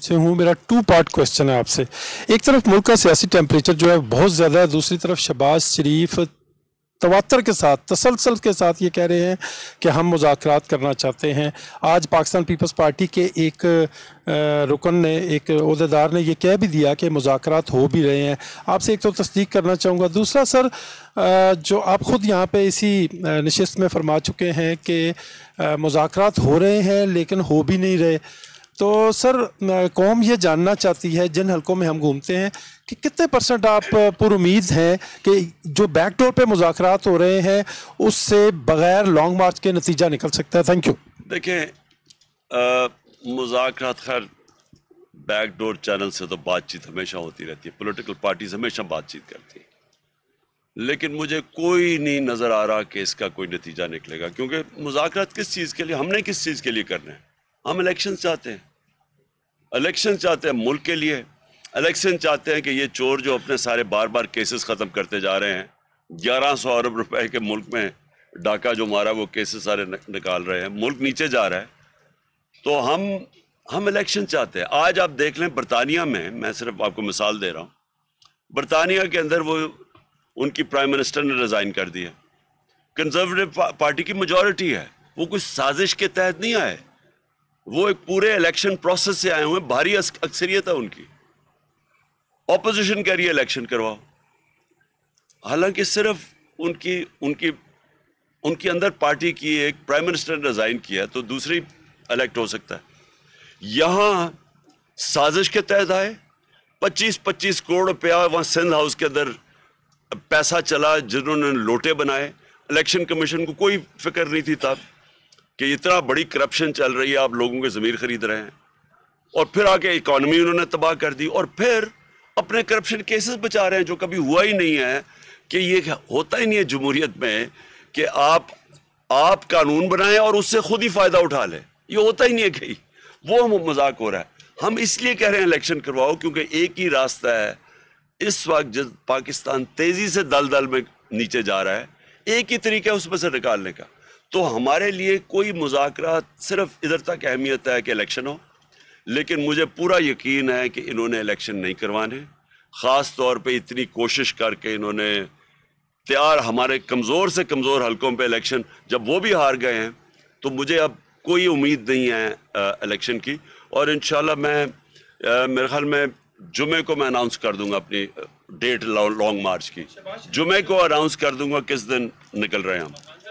से हूँ मेरा टू पार्ट क्वेश्चन है आपसे एक तरफ मुल्क का सियासी टेम्परेचर जो है बहुत ज़्यादा है दूसरी तरफ शबाज शरीफ तवातर के साथ तसलसल के साथ ये कह रहे हैं कि हम मुजाकर करना चाहते हैं आज पाकिस्तान पीपल्स पार्टी के एक रुकन ने एक अहदेदार ने यह कह भी दिया कि मुजाकर हो भी रहे हैं आपसे एक तो तस्दीक करना चाहूँगा दूसरा सर जो आप ख़ुद यहाँ पर इसी नशस्त में फरमा चुके हैं कि मुजाकर हो रहे हैं लेकिन हो भी नहीं रहे तो सर कौम ये जानना चाहती है जिन हलकों में हम घूमते हैं कि कितने परसेंट आप पुरुद हैं कि जो बैकडोर पे मुजाकर हो रहे हैं उससे बगैर लॉन्ग मार्च के नतीजा निकल सकता है थैंक यू देखें मुजाकर खैर बैकडोर चैनल से तो बातचीत हमेशा होती रहती है पोलिटिकल पार्टीज हमेशा बातचीत करती हैं लेकिन मुझे कोई नहीं नज़र आ रहा कि इसका कोई नतीजा निकलेगा क्योंकि मुजाकर किस चीज़ के लिए हमने किस चीज़ के लिए करना है हम इलेक्शन चाहते हैं इलेक्शन चाहते हैं मुल्क के लिए इलेक्शन चाहते हैं कि ये चोर जो अपने सारे बार बार केसेस ख़त्म करते जा रहे हैं ग्यारह सौ अरब रुपए के मुल्क में डाका जो मारा वो केसेस सारे निकाल रहे हैं मुल्क नीचे जा रहा है तो हम हम इलेक्शन चाहते हैं आज आप देख लें बरतानिया में मैं सिर्फ आपको मिसाल दे रहा हूँ बरतानिया के अंदर वो उनकी प्राइम मिनिस्टर ने रिज़ाइन कर दिया कंजर्वेटिव पार्टी की मेजोरिटी है वो कुछ साजिश के तहत नहीं आए वो एक पूरे इलेक्शन प्रोसेस से आए हुए भारी अक्सरियत है उनकी ऑपोजिशन कह रही है इलेक्शन करवाओ हालांकि सिर्फ उनकी उनकी उनके अंदर पार्टी की एक प्राइम मिनिस्टर ने रिजाइन किया तो दूसरी इलेक्ट हो सकता है यहां साजिश के तहत आए 25-25 करोड़ रुपया वहां सिंध हाउस के अंदर पैसा चला जिन्होंने लोटे बनाए इलेक्शन कमीशन को कोई फिक्र नहीं थी तब कि इतना बड़ी करप्शन चल रही है आप लोगों के ज़मीर खरीद रहे हैं और फिर आके इकॉनमी उन्होंने तबाह कर दी और फिर अपने करप्शन केसेस बचा रहे हैं जो कभी हुआ ही नहीं है कि ये होता ही नहीं है जमहूरियत में कि आप आप कानून बनाएं और उससे खुद ही फ़ायदा उठा लें ये होता ही नहीं है कहीं वो मजाक हो रहा है हम इसलिए कह रहे हैं इलेक्शन करवाओ क्योंकि एक ही रास्ता है इस वक्त जब पाकिस्तान तेज़ी से दल दल में नीचे जा रहा है एक ही तरीका है उसमें से निकालने का तो हमारे लिए कोई मुजाकरा सिर्फ इधर तक अहमियत है कि इलेक्शन हो लेकिन मुझे पूरा यकीन है कि इन्होंने इलेक्शन नहीं करवाने ख़ास तौर पे इतनी कोशिश करके इन्होंने तैयार हमारे कमज़ोर से कमज़ोर हलकों पे इलेक्शन जब वो भी हार गए हैं तो मुझे अब कोई उम्मीद नहीं है इलेक्शन की और इन मैं मेरे ख्याल में जुमे को मैं अनाउंस कर दूंगा अपनी डेट लॉन्ग मार्च की जुमे को अनाउंस कर दूंगा किस दिन निकल रहे हैं हम